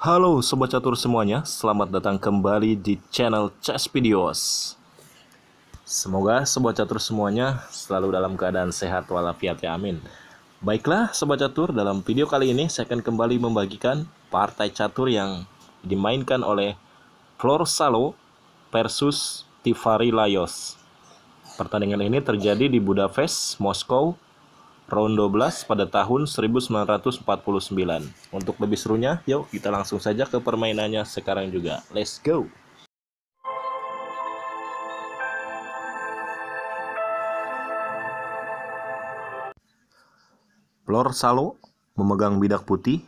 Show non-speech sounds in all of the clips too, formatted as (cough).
Halo Sobat Catur semuanya, selamat datang kembali di channel Chess Videos. Semoga Sobat Catur semuanya selalu dalam keadaan sehat walafiat ya amin. Baiklah Sobat Catur, dalam video kali ini saya akan kembali membagikan partai catur yang dimainkan oleh Flor Salo versus Tifari Layos. Pertandingan ini terjadi di Budapest, Moskow, round 12 pada tahun 1949. Untuk lebih serunya, yuk kita langsung saja ke permainannya sekarang juga. Let's go! Flor Salo memegang bidak putih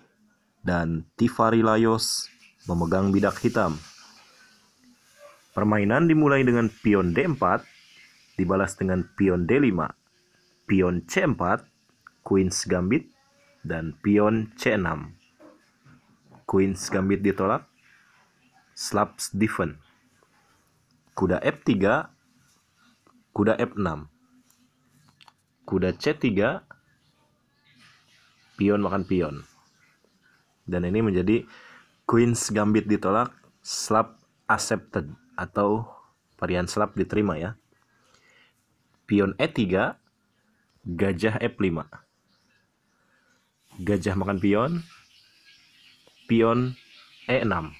dan Tifari Layos memegang bidak hitam. Permainan dimulai dengan pion D4, dibalas dengan pion D5, pion C4, Queen's Gambit dan pion C6. Queen's Gambit ditolak. Slap Stephen. Kuda F3, kuda F6. Kuda C3, pion makan pion. Dan ini menjadi Queen's Gambit ditolak, Slap accepted atau varian Slap diterima ya. Pion E3, gajah F5 gajah makan pion, pion E6.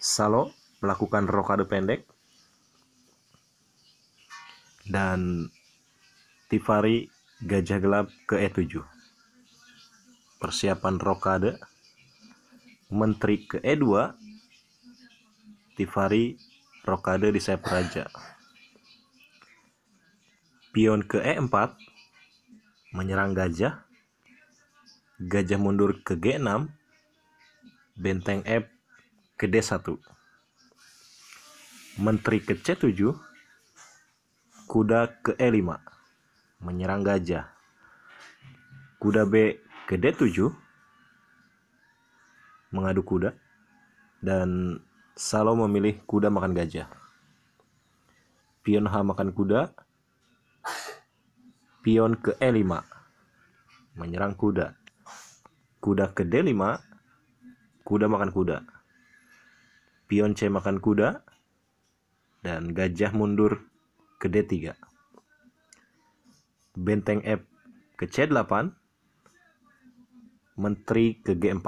Salo melakukan rokade pendek dan Tifari gajah gelap ke E7. Persiapan rokade menteri ke E2 Tifari rokade di sayap raja. Pion ke E4 menyerang gajah gajah mundur ke G6, benteng F ke D1. Menteri ke C7, kuda ke E5, menyerang gajah. Kuda B ke D7, mengadu kuda. Dan Salo memilih kuda makan gajah. Pion H makan kuda. Pion ke E5, menyerang kuda kuda ke D5, kuda makan kuda. Pion C makan kuda, dan gajah mundur ke D3. Benteng F ke C8, menteri ke G4.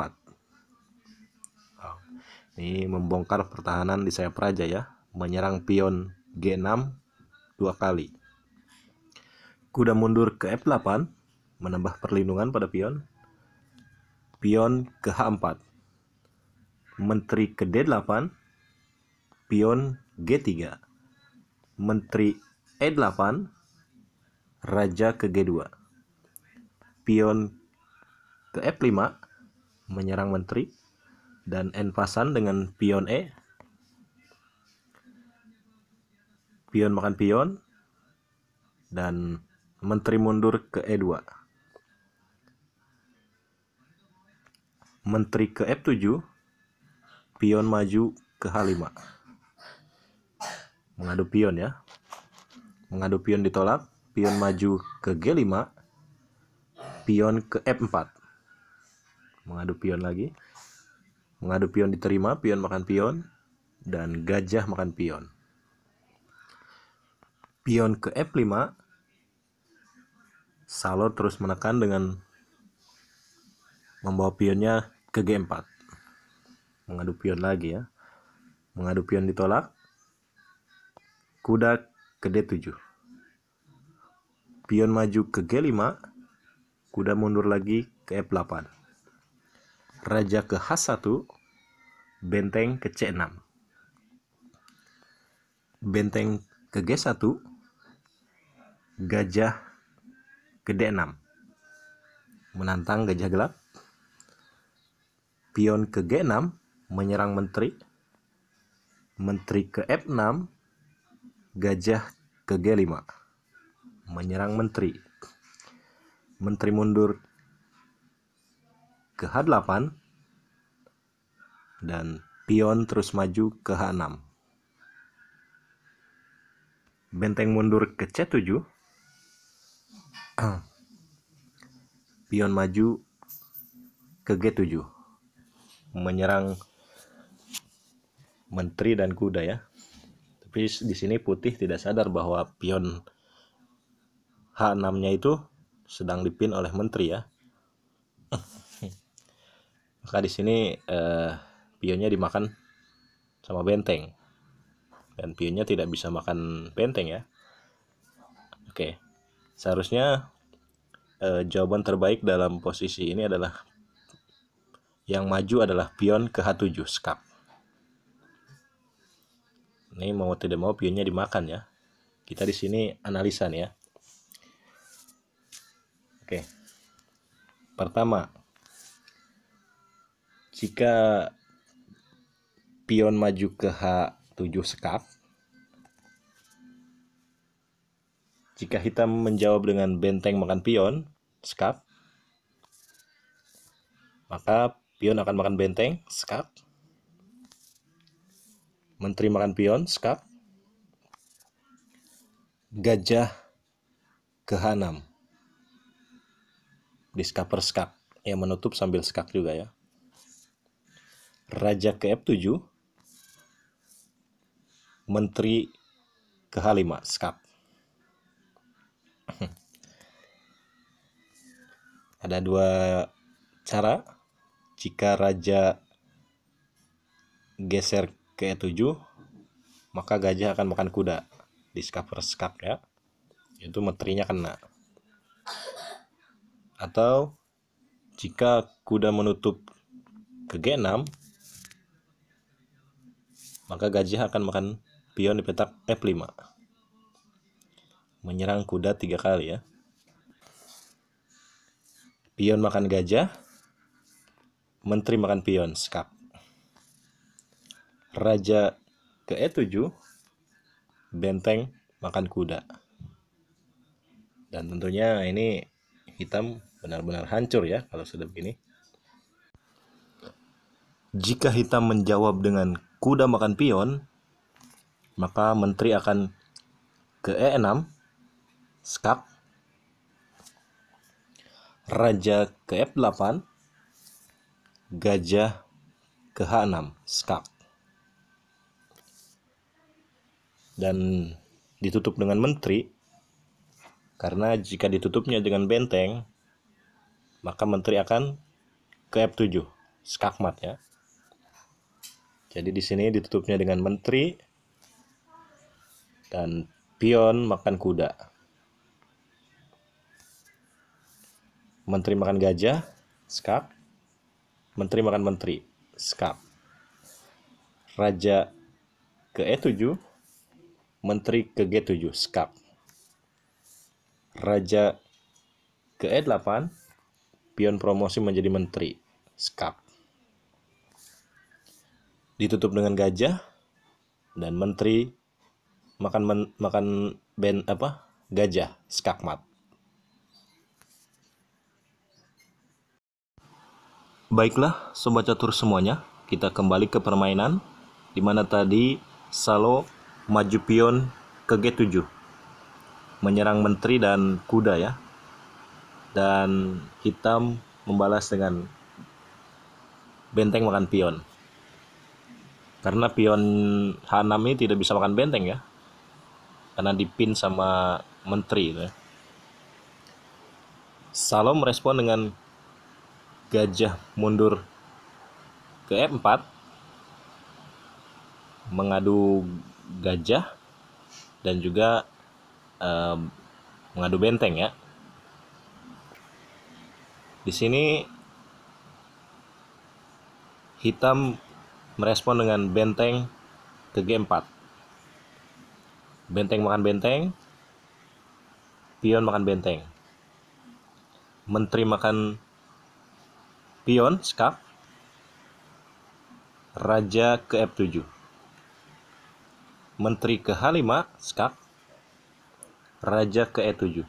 Ini membongkar pertahanan di sayap raja ya, menyerang pion G6 dua kali. Kuda mundur ke F8, menambah perlindungan pada pion pion ke H4, menteri ke D8, pion G3, menteri E8, raja ke G2, pion ke F5, menyerang menteri, dan N pasan dengan pion E, pion makan pion, dan menteri mundur ke E2. menteri ke F7, pion maju ke H5. Mengadu pion ya. Mengadu pion ditolak, pion maju ke G5, pion ke F4. Mengadu pion lagi. Mengadu pion diterima, pion makan pion, dan gajah makan pion. Pion ke F5, Salor terus menekan dengan membawa pionnya ke G4 mengadu pion lagi ya mengadu pion ditolak kuda ke D7 pion maju ke G5 kuda mundur lagi ke F8 raja ke H1 benteng ke C6 benteng ke G1 gajah ke D6 menantang gajah gelap pion ke G6 menyerang menteri, menteri ke F6, gajah ke G5 menyerang menteri. Menteri mundur ke H8 dan pion terus maju ke H6. Benteng mundur ke C7. (clears throat) pion maju ke G7 menyerang menteri dan kuda ya. Tapi di sini putih tidak sadar bahwa pion H6-nya itu sedang dipin oleh menteri ya. (laughs) Maka di sini eh, pionnya dimakan sama benteng. Dan pionnya tidak bisa makan benteng ya. Oke. Seharusnya eh, jawaban terbaik dalam posisi ini adalah yang maju adalah pion ke H7 skak. Ini mau tidak mau pionnya dimakan ya. Kita di sini analisa nih ya. Oke. Pertama, jika pion maju ke H7 skak, jika hitam menjawab dengan benteng makan pion, skap, maka Pion akan makan benteng, skak. Menteri makan pion, skak. Gajah ke kehanam. Discover skak. Ya menutup sambil skak juga ya. Raja ke F7. Menteri ke H5, skak. Ada dua cara jika raja geser ke E7 maka gajah akan makan kuda di scap skak ya itu menterinya kena atau jika kuda menutup ke G6 maka gajah akan makan pion di petak F5 menyerang kuda tiga kali ya pion makan gajah Menteri makan pion, skap. Raja ke E7, benteng makan kuda. Dan tentunya ini hitam benar-benar hancur ya kalau sudah begini. Jika hitam menjawab dengan kuda makan pion, maka menteri akan ke E6, skak, raja ke F8, gajah ke H6 skak dan ditutup dengan menteri karena jika ditutupnya dengan benteng maka menteri akan ke F7 skakmat ya jadi di sini ditutupnya dengan menteri dan pion makan kuda menteri makan gajah skak menteri makan menteri skap raja ke E7 menteri ke G7 skap raja ke E8 pion promosi menjadi menteri skap ditutup dengan gajah dan menteri makan men, makan ben apa gajah skakmat Baiklah, sobat catur semuanya, kita kembali ke permainan di mana tadi Salo maju pion ke G7. Menyerang menteri dan kuda ya. Dan hitam membalas dengan benteng makan pion. Karena pion H6 ini tidak bisa makan benteng ya. Karena dipin sama menteri ya. Salo merespon dengan gajah mundur ke F4 mengadu gajah dan juga eh, mengadu benteng ya. Di sini hitam merespon dengan benteng ke G4. Benteng makan benteng, pion makan benteng. Menteri makan pion skak raja ke F7 menteri ke H5 skak raja ke E7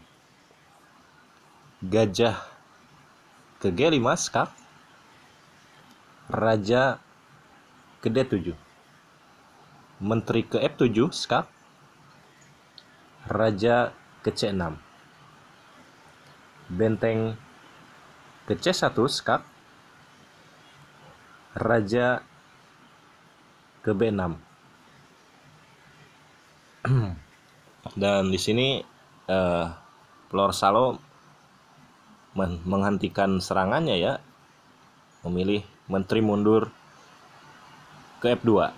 gajah ke G5 skak raja ke D7 menteri ke F7 skak raja ke C6 benteng ke C1 skak raja ke B6 (clears throat) dan di sini eh, Flor Salo men menghentikan serangannya ya memilih menteri mundur ke F2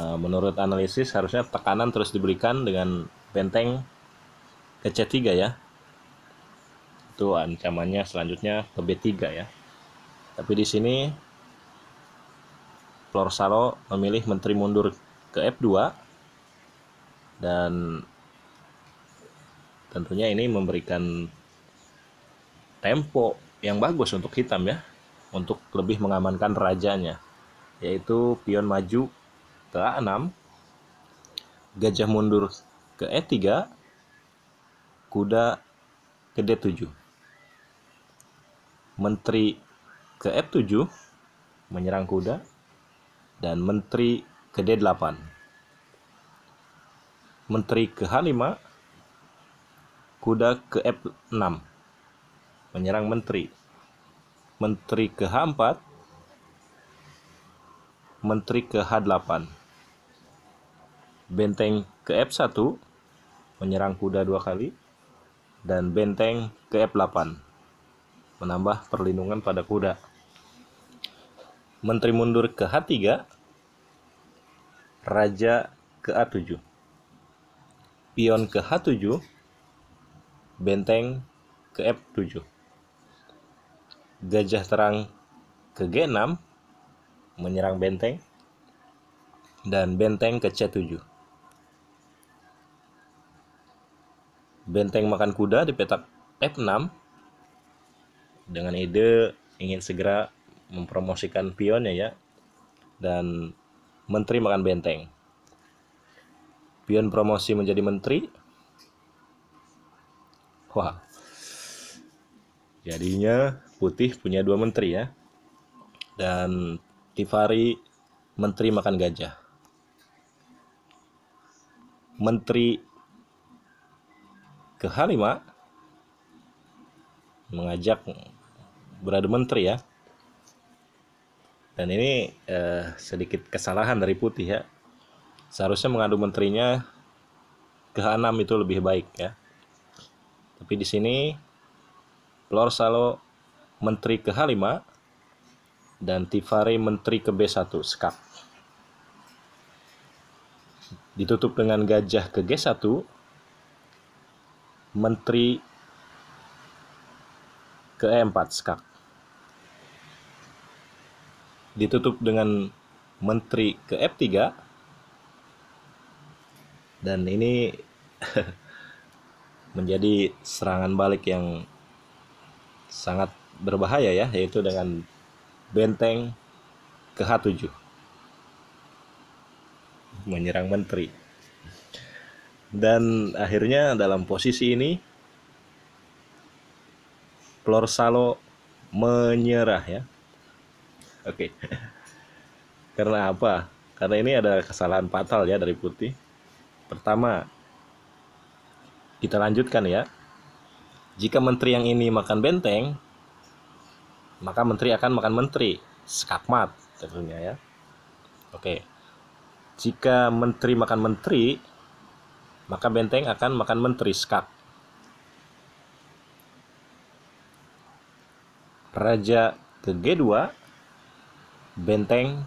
eh, menurut analisis harusnya tekanan terus diberikan dengan benteng ke C3 ya itu ancamannya selanjutnya ke B3 ya tapi di sini Florsalo memilih menteri mundur ke F2 dan tentunya ini memberikan tempo yang bagus untuk hitam ya untuk lebih mengamankan rajanya yaitu pion maju ke A6 gajah mundur ke E3 kuda ke D7 menteri ke F7 menyerang kuda dan menteri ke D8 menteri ke H5 kuda ke F6 menyerang menteri menteri ke H4 menteri ke H8 benteng ke F1 menyerang kuda dua kali dan benteng ke F8 menambah perlindungan pada kuda menteri mundur ke H3, raja ke A7, pion ke H7, benteng ke F7, gajah terang ke G6, menyerang benteng, dan benteng ke C7. Benteng makan kuda di petak F6 dengan ide ingin segera mempromosikan pionnya ya dan menteri makan benteng pion promosi menjadi menteri wah jadinya putih punya dua menteri ya dan Tifari menteri makan gajah menteri ke Halima mengajak beradu menteri ya dan ini eh, sedikit kesalahan dari Putih ya. Seharusnya mengadu menterinya ke Hanam itu lebih baik ya. Tapi di sini Lor Salo menteri ke H5 dan Tifare menteri ke B1 skap. Ditutup dengan gajah ke G1 menteri ke E4 skak ditutup dengan menteri ke F3 dan ini (laughs) menjadi serangan balik yang sangat berbahaya ya yaitu dengan benteng ke H7 menyerang menteri dan akhirnya dalam posisi ini Florsalo menyerah ya Oke. (laughs) Karena apa? Karena ini ada kesalahan fatal ya dari putih. Pertama, kita lanjutkan ya. Jika menteri yang ini makan benteng, maka menteri akan makan menteri. Skakmat tentunya ya. Oke. Jika menteri makan menteri, maka benteng akan makan menteri skak. Raja ke G2 benteng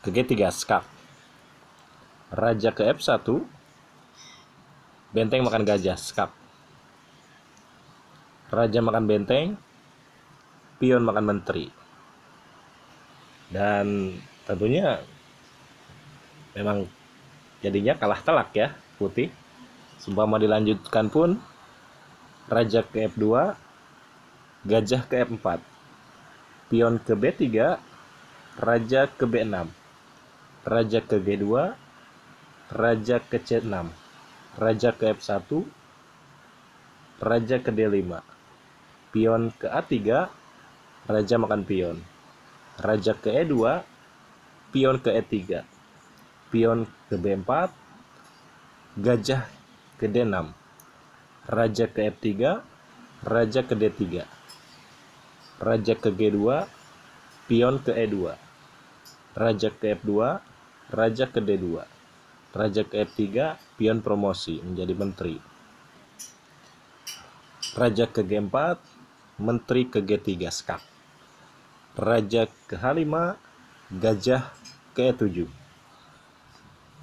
ke G3 skak raja ke F1 benteng makan gajah skak raja makan benteng pion makan menteri dan tentunya memang jadinya kalah telak ya putih sumpah mau dilanjutkan pun raja ke F2 gajah ke F4 pion ke B3, raja ke B6, raja ke G2, raja ke C6, raja ke F1, raja ke D5, pion ke A3, raja makan pion, raja ke E2, pion ke E3, pion ke B4, gajah ke D6, raja ke F3, raja ke D3 raja ke G2, pion ke E2. Raja ke F2, raja ke D2. Raja ke F3, pion promosi menjadi menteri. Raja ke G4, menteri ke G3 skak. Raja ke H5, gajah ke E7.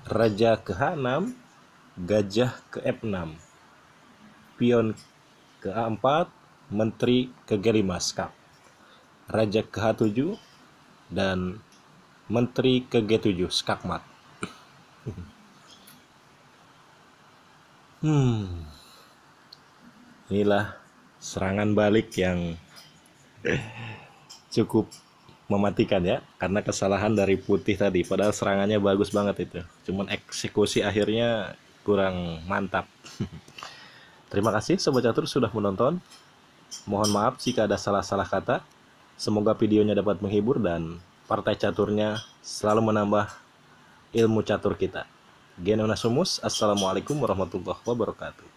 Raja ke H6, gajah ke F6. Pion ke A4, menteri ke G5 skak. Raja KH7 dan Menteri ke G7 Skakmat. hmm. Inilah serangan balik yang cukup mematikan ya karena kesalahan dari putih tadi padahal serangannya bagus banget itu cuman eksekusi akhirnya kurang mantap (laughs) terima kasih sobat catur sudah menonton mohon maaf jika ada salah-salah kata Semoga videonya dapat menghibur dan partai caturnya selalu menambah ilmu catur kita. Sumus, Assalamualaikum warahmatullahi wabarakatuh.